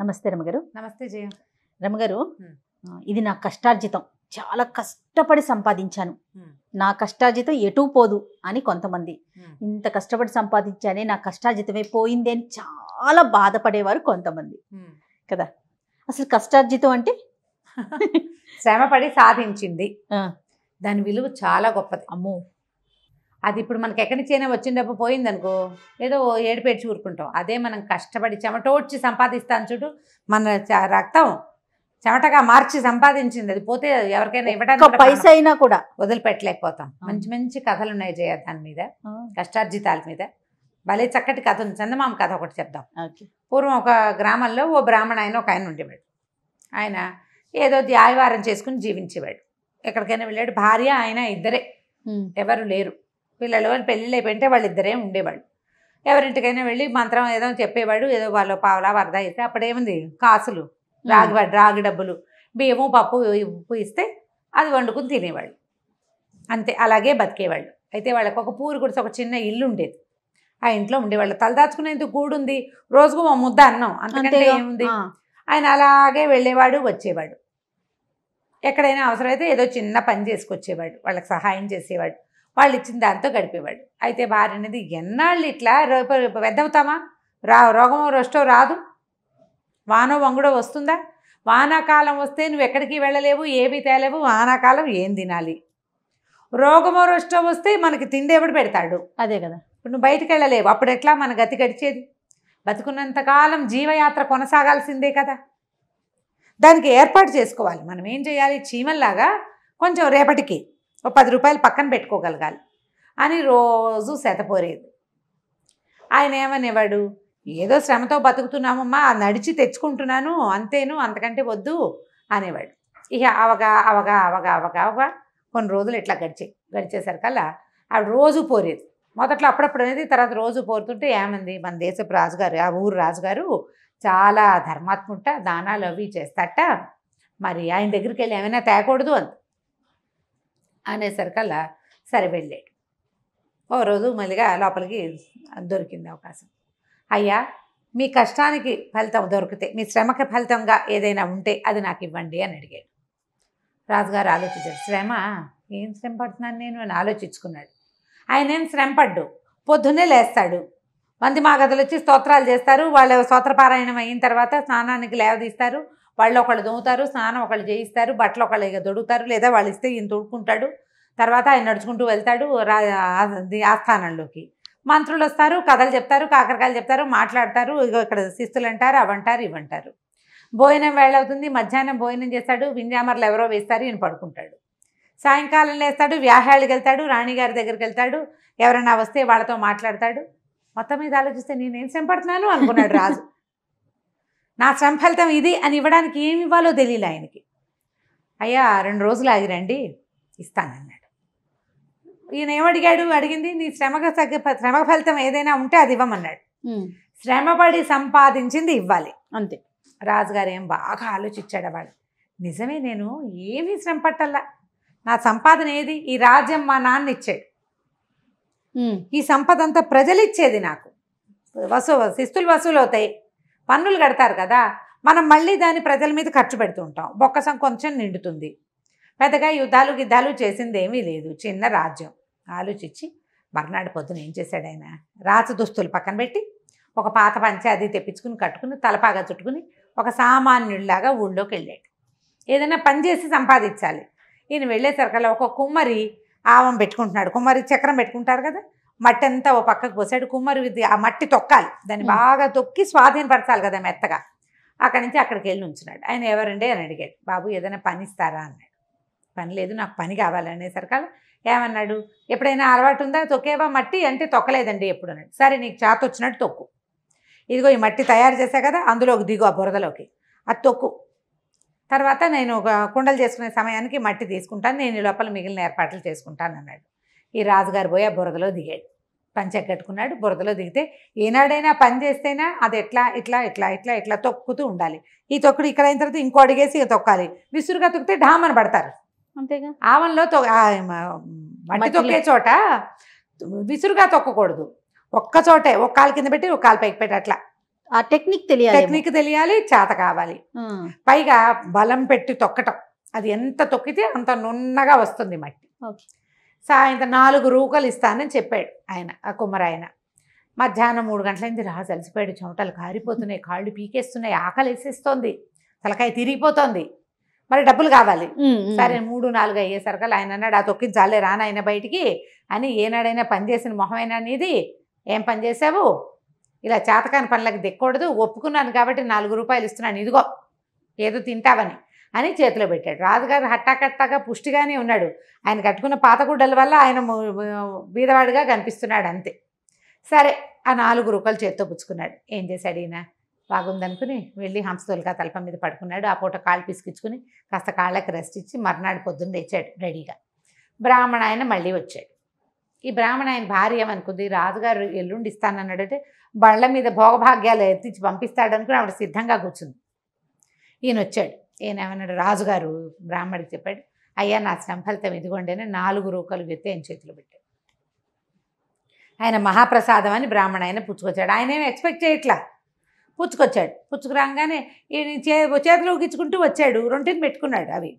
నమస్తే రమగారు నమస్తే జయ రమగారు ఇది నా కష్టార్జితం చాలా కష్టపడి సంపాదించాను నా కష్టార్జితం ఎటూ పోదు అని కొంతమంది ఇంత కష్టపడి సంపాదించానే నా కష్టార్జితమే పోయింది అని చాలా బాధపడేవారు కొంతమంది కదా అసలు కష్టార్జితం అంటే శ్రమపడి సాధించింది దాని విలువ చాలా గొప్పది అమ్మో అది ఇప్పుడు మనకి ఎక్కడి నుంచైనా వచ్చిన డబ్బు పోయిందనుకో ఏదో ఏడిపేడ్చి ఊరుకుంటాం అదే మనం కష్టపడి చెమటోడ్చి సంపాదిస్తాను చూడు మన రక్తం చెమటగా మార్చి సంపాదించింది అది పోతే ఎవరికైనా ఇవ్వడానికి పైసా అయినా కూడా వదిలిపెట్టలేకపోతాం మంచి మంచి కథలు ఉన్నాయి జయ దాని మీద కష్టార్జితాల మీద భలే చక్కటి కథ ఉంది చందమామ కథ ఒకటి చెప్దాం పూర్వం ఒక గ్రామంలో ఓ బ్రాహ్మణ ఆయన ఒక ఆయన ఉండేవాడు ఆయన ఏదో ధ్యాయవారం చేసుకుని జీవించేవాడు ఎక్కడికైనా వెళ్ళాడు భార్య ఆయన ఇద్దరే ఎవరు లేరు పిల్లలు అని పెళ్ళిళ్ళు అయిపోయింటే వాళ్ళిద్దరే ఉండేవాళ్ళు ఎవరింటికైనా వెళ్ళి మంత్రం ఏదో చెప్పేవాడు ఏదో వాళ్ళ పావలా వరద అయితే అప్పుడేముంది కాసులు రాగి రాగి డబ్బులు బియ్యము పప్పు ఉప్పు ఇస్తే అది వండుకుని తినేవాళ్ళు అంతే అలాగే బతికేవాళ్ళు అయితే వాళ్ళకి ఒక పూరి గుడిసి ఒక చిన్న ఇల్లు ఉండేది ఆ ఇంట్లో ఉండేవాళ్ళు తలదాచుకునేందుకు గూడు ఉంది రోజుకు మా ముద్ద అన్నం అంతకంటే ఏముంది ఆయన అలాగే వెళ్ళేవాడు వచ్చేవాడు ఎక్కడైనా అవసరమైతే ఏదో చిన్న పని చేసుకొచ్చేవాడు వాళ్ళకి సహాయం చేసేవాడు వాళ్ళు ఇచ్చిన దాంతో గడిపేవాడు అయితే భార్య అనేది ఎన్నాళ్ళు ఇట్లా పెద్దవుతామా రా రోగమో రష్టో రాదు వానో వంగుడో వస్తుందా వానాకాలం వస్తే నువ్వు ఎక్కడికి వెళ్ళలేవు ఏమీ తేలేవు వానాకాలం ఏం తినాలి రోగమో రష్టో వస్తే మనకి తిండి ఎవడు పెడతాడు అదే కదా ఇప్పుడు నువ్వు బయటకు వెళ్ళలేవు అప్పుడు ఎట్లా మన గతి గడిచేది బతుకున్నంతకాలం జీవయాత్ర కొనసాగాల్సిందే కదా దానికి ఏర్పాటు చేసుకోవాలి మనం ఏం చేయాలి చీమల్లాగా కొంచెం రేపటికి ఓ పది రూపాయలు పక్కన పెట్టుకోగలగాలి అని రోజు శతపోరేది ఆయన ఏమనేవాడు ఏదో శ్రమతో బతుకుతున్నామమ్మా నడిచి తెచ్చుకుంటున్నాను అంతేను అంతకంటే వద్దు అనేవాడు ఇక అవగా అవగా అవగా అవగా అవగా కొన్ని రోజులు ఇట్లా గడిచాయి గడిచేసరికల్లా ఆవిడ రోజు పోరేది మొదట్లో అప్పుడప్పుడు అనేది తర్వాత రోజు పోరుతుంటే ఏమంది మన దేశపు రాజుగారు ఆ ఊరు రాజుగారు చాలా ధర్మాత్ముంట దానాలు అవి చేస్తాట మరి ఆయన దగ్గరికి వెళ్ళి ఏమైనా తేకూడదు అంది అనేసరికల్లా సరే వెళ్ళాడు ఓ రోజు మళ్ళీగా లోపలికి దొరికింది అవకాశం అయ్యా మీ కష్టానికి ఫలితం దొరికితే మీ శ్రమకి ఫలితంగా ఏదైనా ఉంటే అది నాకు ఇవ్వండి అని అడిగాడు రాజుగారు ఆలోచించారు శ్రమ ఏం శ్రమ పడుతున్నాను నేను అని ఆలోచించుకున్నాడు ఆయన ఏం శ్రమ పడ్డు పొద్దున్నే లేస్తాడు మంది మా గదులు వచ్చి స్తోత్రాలు చేస్తారు వాళ్ళు స్తోత్రపారాయణం అయిన తర్వాత స్నానానికి లేవదీస్తారు వాళ్ళు ఒకళ్ళు దొంగతారు స్నానం ఒకళ్ళు చేయిస్తారు బట్టలు ఒకళ్ళు ఇక దొడుగుతారు లేదా వాళ్ళు ఇస్తే ఈయన తొడుక్కుంటాడు తర్వాత ఆయన నడుచుకుంటూ వెళ్తాడు ఆస్థానంలోకి మంత్రులు వస్తారు కథలు చెప్తారు కాకరకాయలు చెప్తారు మాట్లాడతారు ఇక ఇక్కడ శిస్తులు అంటారు అవంటారు ఇవంటారు భోజనం వేళ అవుతుంది మధ్యాహ్నం భోజనం చేస్తాడు వింజామర్లు ఎవరో వేస్తారు ఈయన పడుకుంటాడు సాయంకాలం లేస్తాడు వ్యాహాళ్ళకి వెళ్తాడు రాణిగారి దగ్గరికి వెళ్తాడు ఎవరైనా వస్తే వాళ్ళతో మాట్లాడతాడు మొత్తం మీద ఆలోచిస్తే నేనేం సంపడుతున్నాను అనుకున్నాడు రాజు నా శ్రమ ఫలితం ఇది అని ఇవ్వడానికి ఏమి ఇవ్వాలో తెలియలే ఆయనకి అయ్యా రెండు రోజులు ఆగిరండి ఇస్తానన్నాడు ఈయన ఏమడిగాడు అడిగింది నీ శ్రమకు తగ్గ శ్రమ ఫలితం ఏదైనా ఉంటే అది ఇవ్వమన్నాడు శ్రమపడి సంపాదించింది ఇవ్వాలి అంతే రాజుగారు ఏం బాగా ఆలోచించాడు వాడు నిజమే నేను ఏమీ శ్రమ పట్టల్లా నా సంపాదన ఏది ఈ రాజ్యం మా నాన్న ఇచ్చాడు ఈ సంపద అంతా ప్రజలు ఇచ్చేది నాకు వసూ శిస్తులు వసూలు అవుతాయి పన్నులు కడతారు కదా మనం మళ్ళీ దాన్ని ప్రజల మీద ఖర్చు పెడుతుంటాం బొక్కసం కొంచెం నిండుతుంది పెద్దగా యుద్ధాలు గిద్దాలు చేసింది ఏమీ లేదు చిన్న రాజ్యం ఆలోచించి మర్నాడు పొద్దున ఏం చేశాడు ఆయన రాచదుస్తులు పక్కన పెట్టి ఒక పాత పంచ అది తెప్పించుకుని కట్టుకుని తలపాగా చుట్టుకుని ఒక సామాన్యుడిలాగా ఊళ్ళోకి వెళ్ళాడు ఏదైనా పని చేసి సంపాదించాలి ఈయన వెళ్ళేసరికల్లా ఒక కుమ్మరి ఆవం పెట్టుకుంటున్నాడు కుమ్మరి చక్రం పెట్టుకుంటారు కదా మట్టి అంతా ఓ పక్కకు పోసాడు కుమ్మరి ఇది ఆ మట్టి తొక్కాలి దాన్ని బాగా తొక్కి స్వాధీనపరచాలి కదా మెత్తగా అక్కడి నుంచి అక్కడికి వెళ్ళి ఉంచున్నాడు ఆయన ఎవరండి అని అడిగాడు బాబు ఏదైనా పని ఇస్తారా అన్నాడు పని లేదు నాకు పని కావాలనేసరికి ఏమన్నాడు ఎప్పుడైనా అలవాటు ఉందా తొక్కేవా మట్టి అంటే తొక్కలేదండి ఎప్పుడు అన్నాడు సరే నీకు చేత వచ్చినట్టు తొక్కు ఇదిగో ఈ మట్టి తయారు చేశా కదా అందులోకి దిగు ఆ బురదలోకి అది తొక్కు తర్వాత నేను ఒక కుండలు చేసుకునే సమయానికి మట్టి తీసుకుంటాను నేను ఈ లోపల మిగిలిన ఏర్పాట్లు చేసుకుంటాను అన్నాడు ఈ రాజుగారు పోయి ఆ బురదలో దిగాడు కట్టుకున్నాడు బురదలో దిగితే ఏనాడైనా పని చేస్తేనా అది ఎట్లా ఇట్లా ఇట్లా ఇట్లా ఇట్లా తొక్కుతూ ఉండాలి ఈ తొక్కుడు ఇక్కడ అయిన తర్వాత ఇంకో అడిగేసి ఇక తొక్కాలి విసురుగా తొక్కితే ఢామన్ పడతారు అంతేగా ఆవన్లో తొ మట్టి తొక్కే చోట విసురుగా తొక్కకూడదు ఒక్క చోటే ఒక కాలు కింద పెట్టి ఒక కాలు పైకి పెట్టి అట్లా ఆ టెక్నిక్ తెలియాలి టెక్నిక్ తెలియాలి చేత కావాలి పైగా బలం పెట్టి తొక్కటం అది ఎంత తొక్కితే అంత నున్నగా వస్తుంది మట్టి సాయంత్రం నాలుగు రూకలు ఇస్తానని చెప్పాడు ఆయన ఆ కుమ్మరాయన మధ్యాహ్నం మూడు గంటలైంది రా అలసిపోయాడు చెమటలు కారిపోతున్నాయి కాళ్ళు పీకేస్తున్నాయి ఆకలి వేసేస్తోంది తలకాయ తిరిగిపోతోంది మరి డబ్బులు కావాలి సరే మూడు నాలుగు అయ్యేసరికి ఆయన అన్నాడు ఆ తొక్కించాలే రానాయన బయటికి అని ఏనాడైనా పనిచేసిన మొహమైనా అనేది ఏం పని చేసావు ఇలా చేతకాని పనులకు దిక్కూడదు ఒప్పుకున్నాను కాబట్టి నాలుగు రూపాయలు ఇస్తున్నాను ఇదిగో ఏదో తింటావని అని చేతిలో పెట్టాడు రాజుగారు హట్టాకట్టాగా పుష్టిగానే ఉన్నాడు ఆయన కట్టుకున్న పాతగుడ్డల వల్ల ఆయన బీదవాడిగా కనిపిస్తున్నాడు అంతే సరే ఆ నాలుగు రూపాయలు చేత్తో పుచ్చుకున్నాడు ఏం చేశాడు ఈయన బాగుందనుకుని వెళ్ళి హంసతోలుగా తలప మీద పడుకున్నాడు ఆ పూట కాళ్ళు పిసికిచ్చుకుని కాస్త కాళ్ళకి రెస్ట్ ఇచ్చి మర్నాడు పొద్దున్న తెచ్చాడు రెడీగా బ్రాహ్మణ ఆయన మళ్ళీ వచ్చాడు ఈ బ్రాహ్మణ ఆయన భార్య అనుకుంది రాజుగారు ఎల్లుండి ఇస్తానన్నాడంటే బళ్ళ మీద భోగభాగ్యాలు ఎత్తిచ్చి పంపిస్తాడనుకుని ఆవిడ సిద్ధంగా కూర్చుంది ఈయన వచ్చాడు ఏమన్నాడు రాజుగారు బ్రాహ్మడికి చెప్పాడు అయ్యా నా సంఫలితం ఇదిగొండేనే నాలుగు రూకలు వెత్తి ఆయన చేతిలో పెట్టాడు ఆయన మహాప్రసాదం అని బ్రాహ్మణ ఆయన పుచ్చుకొచ్చాడు ఆయన ఏమి ఎక్స్పెక్ట్ చేయట్లా పుచ్చుకొచ్చాడు పుచ్చుకురాగానే చే చేతిలో ఊగించుకుంటూ వచ్చాడు రొంటిని పెట్టుకున్నాడు అవి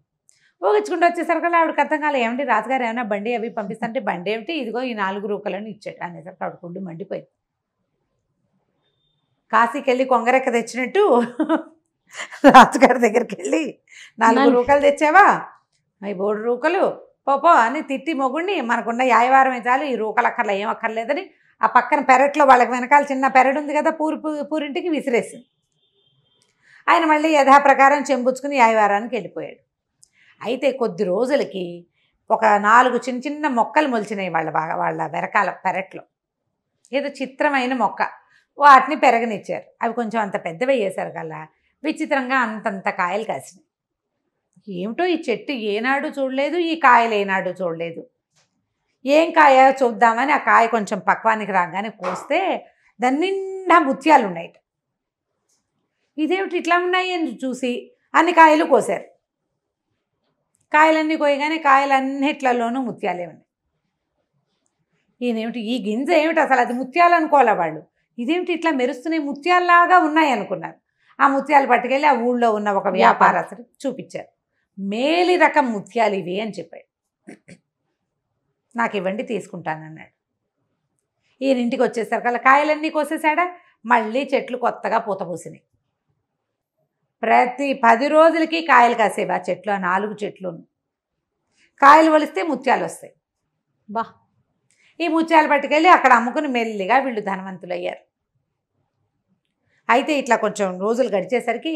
ఊగించుకుంటూ వచ్చేసరికల్లా ఆవిడకి అర్థం కాలే ఏమండి రాజుగారు ఏమైనా బండి అవి పంపిస్తుంటే బండి ఏమిటి ఇదిగో ఈ నాలుగు రూకలను ఇచ్చాడు అనేసరికి ఆవిడ కుళ్ళు మండిపోయింది కాశీకి వెళ్ళి కొంగరెక్క తెచ్చినట్టు రాజుగారి దగ్గరికి వెళ్ళి నాలుగు రూకలు తెచ్చావా ఈ బోడు రూకలు పోపో అని తిట్టి మొగుడిని మనకున్న యాయవారమే చాలు ఈ రూకలు అక్కర్లే ఏం అక్కర్లేదని ఆ పక్కన పెరట్లో వాళ్ళకి వెనకాల చిన్న పెరడు ఉంది కదా పూరి పూరింటికి విసిరేసింది ఆయన మళ్ళీ యథాప్రకారం చెంపుచ్చుకుని యాయవారానికి వెళ్ళిపోయాడు అయితే కొద్ది రోజులకి ఒక నాలుగు చిన్న చిన్న మొక్కలు మొలిచినాయి వాళ్ళ బాగా వాళ్ళ వెనకాల పెరట్లో ఏదో చిత్రమైన మొక్క వాటిని పెరగనిచ్చారు అవి కొంచెం అంత పెద్దవి కదా విచిత్రంగా అంతంత కాయలు కాసినాయి ఏమిటో ఈ చెట్టు ఏనాడు చూడలేదు ఈ కాయలు ఏనాడు చూడలేదు ఏం కాయ చూద్దామని ఆ కాయ కొంచెం పక్వానికి రాగానే కోస్తే దాని నిండా ముత్యాలు ఉన్నాయి ఇదేమిటి ఇట్లా ఉన్నాయి అని చూసి అన్ని కాయలు కోసారు కాయలన్నీ కోయగానే కాయలన్నిట్లలోనూ ముత్యాలే ఉన్నాయి ఈయనేమిటి ఈ గింజ ఏమిటి అసలు అది ముత్యాలు అనుకోలే వాళ్ళు ఇదేమిటి ఇట్లా మెరుస్తున్నాయి ముత్యాల్లాగా ఉన్నాయి అనుకున్నారు ఆ ముత్యాలు పట్టుకెళ్ళి ఆ ఊళ్ళో ఉన్న ఒక వ్యాపారస్తుడికి చూపించారు మేలి రకం ముత్యాలు ఇవి అని చెప్పాడు నాకు ఇవ్వండి తీసుకుంటానన్నాడు ఈయన ఇంటికి అలా కాయలన్నీ కోసేసాడా మళ్ళీ చెట్లు కొత్తగా పూత పూసినాయి ప్రతి పది రోజులకి కాయలు కాసేవి ఆ చెట్లు ఆ నాలుగు చెట్లు కాయలు వలిస్తే ముత్యాలు వస్తాయి బా ఈ ముత్యాలు పట్టుకెళ్ళి అక్కడ అమ్ముకుని మెల్లిగా వీళ్ళు ధనవంతులయ్యారు అయితే ఇట్లా కొంచెం రోజులు గడిచేసరికి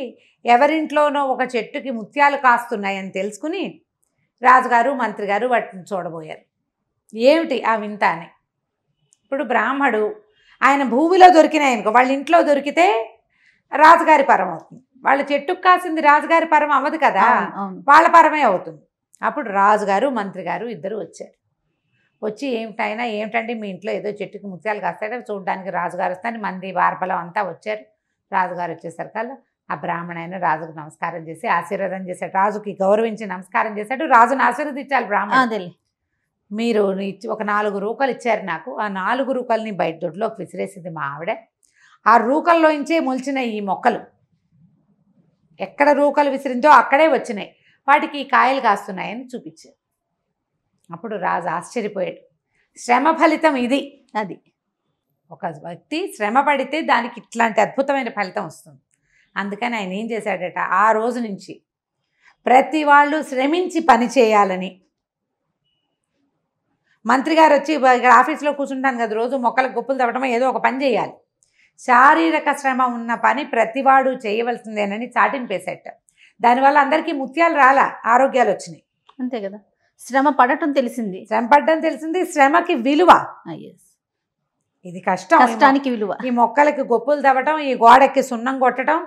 ఎవరింట్లోనో ఒక చెట్టుకి ముత్యాలు కాస్తున్నాయని తెలుసుకుని రాజుగారు మంత్రి గారు వాటిని చూడబోయారు ఏమిటి ఆ వింత అని ఇప్పుడు బ్రాహ్మడు ఆయన భూమిలో దొరికినాయి అనుకో వాళ్ళ ఇంట్లో దొరికితే రాజుగారి పరం అవుతుంది వాళ్ళ చెట్టుకు కాసింది రాజుగారి పరం అవ్వదు కదా వాళ్ళ పరమే అవుతుంది అప్పుడు రాజుగారు మంత్రి గారు ఇద్దరు వచ్చారు వచ్చి ఏమిటైనా ఏమిటండి మీ ఇంట్లో ఏదో చెట్టుకి ముత్యాలు కాస్తాయి చూడడానికి రాజుగారు వస్తాయని మంది వార్పలం అంతా వచ్చారు రాజుగారు వచ్చేసరికల్లా ఆ బ్రాహ్మణ ఆయన రాజుకు నమస్కారం చేసి ఆశీర్వాదం చేశాడు రాజుకి గౌరవించి నమస్కారం చేశాడు రాజుని ఆశీర్వదించాలి బ్రాహ్మణ మీరు ఒక నాలుగు రూకలు ఇచ్చారు నాకు ఆ నాలుగు రూకల్ని బయట దొడ్లోకి విసిరేసింది మా ఆవిడ ఆ రూకల్లోంచే మొలిచినాయి ఈ మొక్కలు ఎక్కడ రూకలు విసిరిందో అక్కడే వచ్చినాయి వాటికి ఈ కాయలు కాస్తున్నాయని చూపించారు అప్పుడు రాజు ఆశ్చర్యపోయాడు శ్రమ ఫలితం ఇది అది ఒక వ్యక్తి శ్రమ పడితే దానికి ఇట్లాంటి అద్భుతమైన ఫలితం వస్తుంది అందుకని ఆయన ఏం చేశాడట ఆ రోజు నుంచి ప్రతి వాళ్ళు శ్రమించి పని చేయాలని మంత్రి గారు వచ్చి ఇక్కడ ఆఫీస్లో కూర్చుంటాను కదా రోజు మొక్కలకు గొప్పలు తవ్వటం ఏదో ఒక పని చేయాలి శారీరక శ్రమ ఉన్న పని ప్రతివాడు చేయవలసిందేనని చాటింపేసేట దానివల్ల అందరికీ ముత్యాలు రాలా ఆరోగ్యాలు వచ్చినాయి అంతే కదా శ్రమ పడటం తెలిసింది శ్రమ పడటం తెలిసింది శ్రమకి విలువ ఎస్ ఇది కష్టం కష్టానికి విలువ ఈ మొక్కలకి గొప్పలు తవ్వటం ఈ గోడకి సున్నం కొట్టడం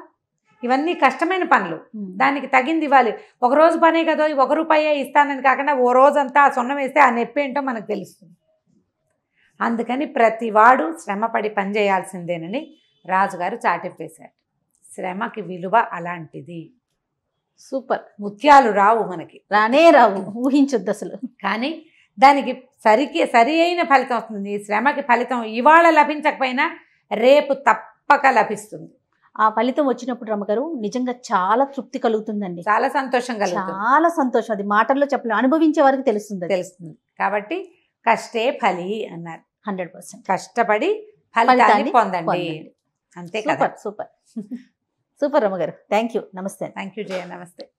ఇవన్నీ కష్టమైన పనులు దానికి తగింది ఇవ్వాలి ఒక రోజు పనే కదా ఒక రూపాయే ఇస్తానని కాకుండా ఓ రోజంతా సున్నం వేస్తే ఆ నొప్పి ఏంటో మనకు తెలుస్తుంది అందుకని ప్రతి వాడు శ్రమపడి పనిచేయాల్సిందేనని రాజుగారు చాటిప్పేశారు శ్రమకి విలువ అలాంటిది సూపర్ ముత్యాలు రావు మనకి రానే రావు ఊహించొద్దు అసలు కానీ దానికి సరికి సరి అయిన ఫలితం వస్తుంది శ్రమకి ఫలితం ఇవాళ లభించకపోయినా రేపు తప్పక లభిస్తుంది ఆ ఫలితం వచ్చినప్పుడు రమ్మగారు నిజంగా చాలా తృప్తి కలుగుతుందండి చాలా సంతోషం కలుగుతుంది చాలా సంతోషం అది మాటల్లో చెప్పలేదు అనుభవించే వారికి తెలుస్తుంది తెలుస్తుంది కాబట్టి కష్టే ఫలి అన్నారు హండ్రెడ్ పర్సెంట్ కష్టపడి ఫలితాన్ని పొందండి అంతే సూపర్ సూపర్ సూపర్ రమ్మగారు థ్యాంక్ యూ నమస్తే థ్యాంక్ యూ జయ నమస్తే